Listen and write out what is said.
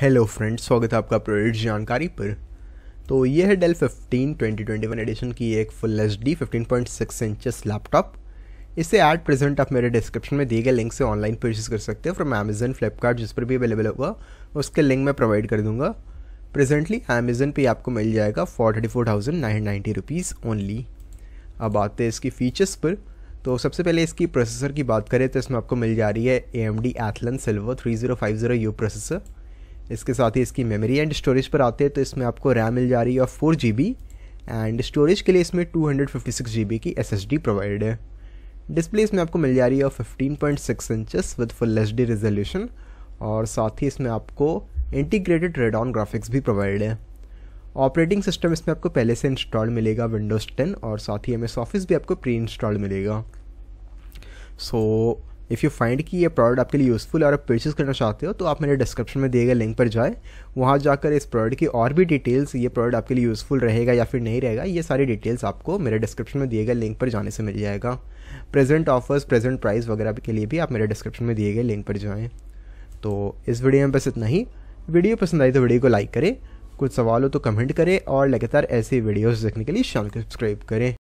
hello friends स्वागत है आपका प्रोडक्ट जानकारी पर तो ये है डेल 15 2021 एडिशन की एक full H D fifteen point six laptop इसे एट प्रेजेंट आप मेरे डिस्क्रिप्शन में दिए गए लिंक से ऑनलाइन परचेज कर सकते हो फ्रॉम अमेजन फ्लिपकार्ट जिस पर भी अवेलेबल होगा उसके लिंक मैं प्रोवाइड कर दूंगा प्रेजेंटली अमेजन पे आपको मिल जाएगा for thirty four thousand nine ninety rupees only अब आते हैं इसकी फीचर्स पर तो सबसे पहले इसकी प्रोसेसर की बात करें तो इसमें आपको मिल जा रही है A M D Athlon silver three zero five zero U processor इसके साथ ही इसकी मेमोरी एंड स्टोरेज पर आते हैं तो इसमें आपको रैम मिल जा रही है four G B and storage के लिए इसमें two hundred fifty six G B की एस एस डी प्रोवाइड है डिस्प्ले इसमें आपको मिल जा रही है fifteen point six inches with full H D resolution और साथ ही इसमें आपको इंटीग्रेटेड रेड ऑन ग्राफिक्स भी प्रोवाइड है ऑपरेटिंग सिस्टम इसमें आपको पहले से इंस्टॉल मिलेगा विंडोज़ 10 और साथ ही एम एस ऑफिस भी आपको प्री इंस्टॉल मिलेगा so so, if you find कि ये प्रोडक्ट आपके लिए यूज़फुल और आप परचेज़ करना चाहते हो तो आप मेरे डिस्क्रिप्शन में दिए गए लिंक पर जाए वहाँ जाकर इस प्रोडक्ट की और भी डिटेल्स ये प्रोडक्ट आपके लिए यूज़फुल रहेगा या फिर नहीं रहेगा ये सारी डिटेल्स आपको मेरे डिस्क्रिप्शन में दिए गए लिंक पर जाने से मिल जाएगा प्रेजेंट ऑफर्स प्रेजेंट प्राइस वगैरह के लिए भी आप मेरे डिस्क्रिप्शन में दिए गए लिंक पर जाएँ तो इस वीडियो में बस इतना ही वीडियो पसंद आई तो वीडियो को लाइक करें कुछ सवाल हो तो कमेंट करें और लगातार ऐसी वीडियोज़ देखने के लिए चैनल को सब्सक्राइब करें